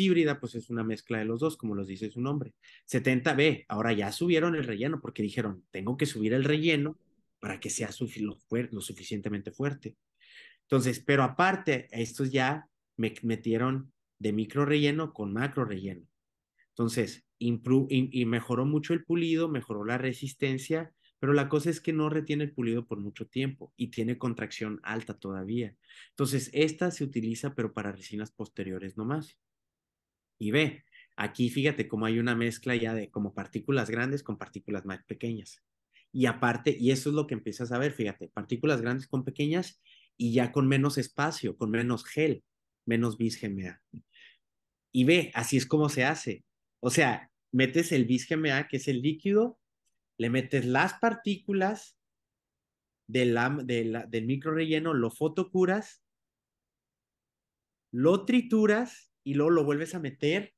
híbrida, pues es una mezcla de los dos, como los dice su nombre. 70B, ahora ya subieron el relleno porque dijeron, tengo que subir el relleno para que sea lo, suficientemente fuerte. Entonces, pero aparte, estos ya me metieron de micro relleno con macro relleno. Entonces, y mejoró mucho el pulido, mejoró la resistencia, pero la cosa es que no retiene el pulido por mucho tiempo y tiene contracción alta todavía. Entonces, esta se utiliza, pero para resinas posteriores nomás y ve, Aquí fíjate cómo hay una mezcla ya de como partículas grandes con partículas más pequeñas. Y aparte, y eso es lo que empiezas a ver, fíjate, partículas grandes con pequeñas y ya con menos espacio, con menos gel, menos bis-GMA. Y ve, así es como se hace. O sea, metes el bis-GMA, que es el líquido, le metes las partículas del microrelleno relleno, lo fotocuras, lo trituras y luego lo vuelves a meter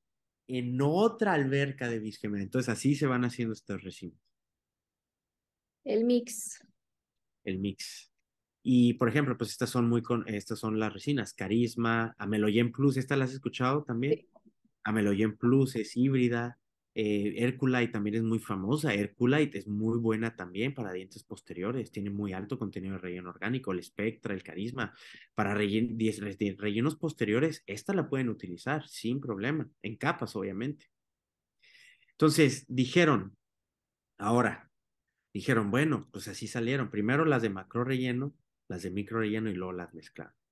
en otra alberca de bisquemer Entonces así se van haciendo estos resinas. El mix. El mix. Y por ejemplo, pues estas son muy con, estas son las resinas, Carisma, Ameloyen Plus, ¿esta la has escuchado también? Ameloyen Plus es híbrida, eh, Herculite también es muy famosa. Herculite es muy buena también para dientes posteriores. Tiene muy alto contenido de relleno orgánico, el espectra, el carisma. Para rellenos posteriores, esta la pueden utilizar sin problema, en capas, obviamente. Entonces, dijeron, ahora, dijeron, bueno, pues así salieron. Primero las de macro relleno, las de micro relleno y luego las mezclaron.